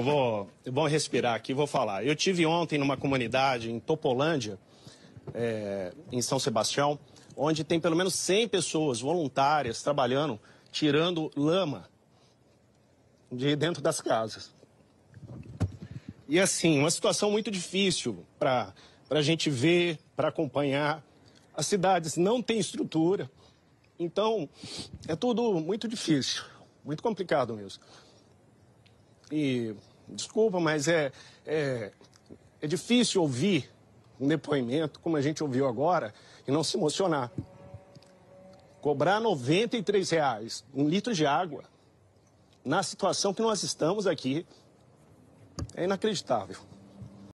Vou, vou respirar aqui, vou falar. Eu tive ontem numa comunidade em Topolândia, é, em São Sebastião, onde tem pelo menos 100 pessoas voluntárias trabalhando, tirando lama de dentro das casas. E assim, uma situação muito difícil para a gente ver, para acompanhar. As cidades não têm estrutura, então é tudo muito difícil, muito complicado mesmo. E Desculpa, mas é, é, é difícil ouvir um depoimento como a gente ouviu agora e não se emocionar. Cobrar R$ reais um litro de água na situação que nós estamos aqui é inacreditável.